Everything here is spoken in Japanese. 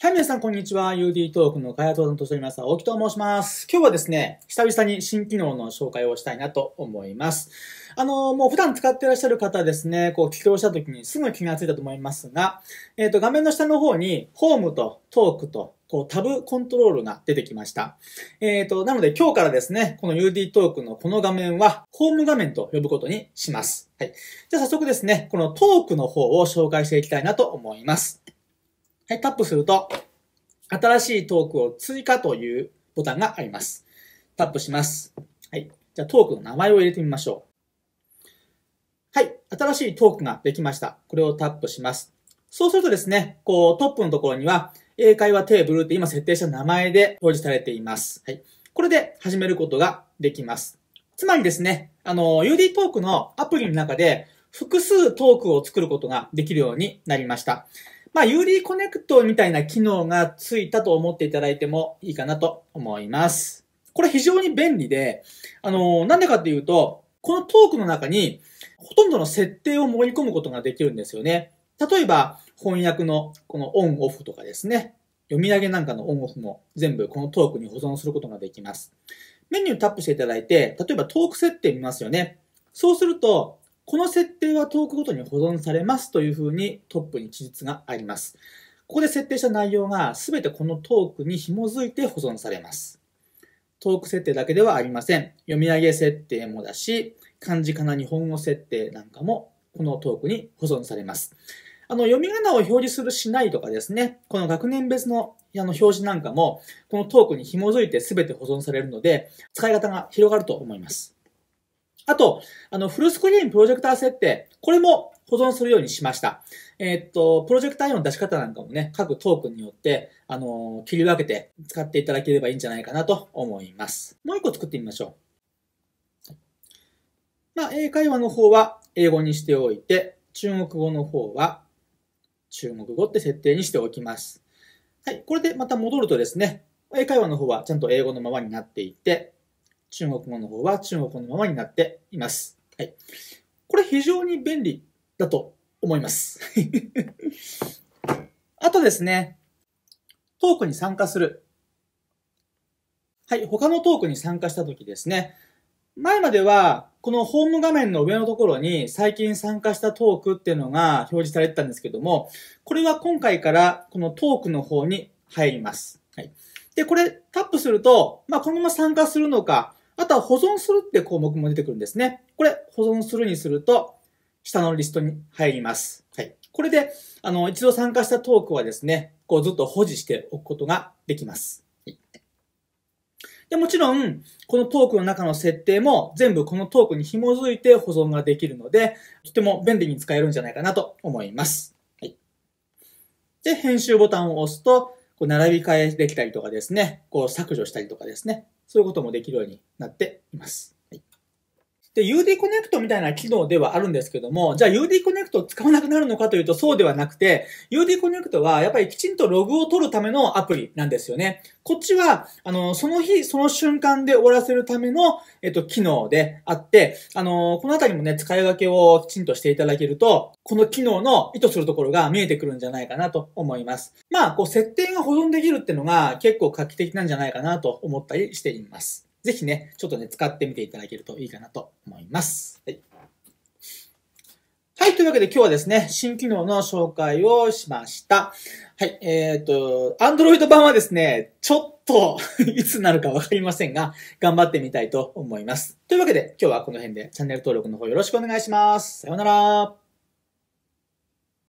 はい、皆さん、こんにちは。UD トークの開発を担当しております、青木と申します。今日はですね、久々に新機能の紹介をしたいなと思います。あの、もう普段使ってらっしゃる方はですね、こう、起動した時にすぐ気がついたと思いますが、えっ、ー、と、画面の下の方に、ホームとトークと、こう、タブコントロールが出てきました。えっ、ー、と、なので今日からですね、この UD トークのこの画面は、ホーム画面と呼ぶことにします。はい。じゃあ早速ですね、このトークの方を紹介していきたいなと思います。はい、タップすると、新しいトークを追加というボタンがあります。タップします。はい。じゃあトークの名前を入れてみましょう。はい。新しいトークができました。これをタップします。そうするとですね、こう、トップのところには、英会話テーブルって今設定した名前で表示されています。はい。これで始めることができます。つまりですね、あの、UD トークのアプリの中で複数トークを作ることができるようになりました。まあ、ユーリーコネクトみたいな機能がついたと思っていただいてもいいかなと思います。これ非常に便利で、あのー、なんでかっていうと、このトークの中にほとんどの設定を盛り込むことができるんですよね。例えば、翻訳のこのオンオフとかですね、読み上げなんかのオンオフも全部このトークに保存することができます。メニュータップしていただいて、例えばトーク設定見ますよね。そうすると、この設定はトークごとに保存されますというふうにトップに記述があります。ここで設定した内容が全てこのトークに紐づいて保存されます。トーク設定だけではありません。読み上げ設定もだし、漢字かな日本語設定なんかもこのトークに保存されます。あの、読み仮名を表示するしないとかですね、この学年別のあの表示なんかも、このトークに紐づいて全て保存されるので、使い方が広がると思います。あと、あの、フルスクリーンプロジェクター設定、これも保存するようにしました。えー、っと、プロジェクター用の出し方なんかもね、各トークンによって、あの切り分けて使っていただければいいんじゃないかなと思います。もう一個作ってみましょう。まあ、英会話の方は英語にしておいて、中国語の方は中国語って設定にしておきます。はい、これでまた戻るとですね、英会話の方はちゃんと英語のままになっていて、中国語の方は中国語のままになっています。はい。これ非常に便利だと思います。あとですね、トークに参加する。はい、他のトークに参加した時ですね。前までは、このホーム画面の上のところに最近参加したトークっていうのが表示されてたんですけども、これは今回からこのトークの方に入ります。はい。で、これタップすると、まあ、このまま参加するのか、あとは保存するって項目も出てくるんですね。これ、保存するにすると、下のリストに入ります。はい。これで、あの、一度参加したトークはですね、こうずっと保持しておくことができます。はい。で、もちろん、このトークの中の設定も全部このトークに紐づいて保存ができるので、とても便利に使えるんじゃないかなと思います。はい。で、編集ボタンを押すと、こう並び替えできたりとかですね、こう削除したりとかですね、そういうこともできるようになっています。で、UD コネクトみたいな機能ではあるんですけども、じゃあ UD コネクトを使わなくなるのかというとそうではなくて、UD コネクトはやっぱりきちんとログを取るためのアプリなんですよね。こっちは、あの、その日、その瞬間で終わらせるための、えっと、機能であって、あの、このあたりもね、使い分けをきちんとしていただけると、この機能の意図するところが見えてくるんじゃないかなと思います。まあ、こう、設定が保存できるっていうのが結構画期的なんじゃないかなと思ったりしています。ぜひね、ちょっとね、使ってみていただけるといいかなと思います。はい。はい。というわけで今日はですね、新機能の紹介をしました。はい。えっ、ー、と、Android 版はですね、ちょっと いつになるかわかりませんが、頑張ってみたいと思います。というわけで今日はこの辺でチャンネル登録の方よろしくお願いします。さようなら。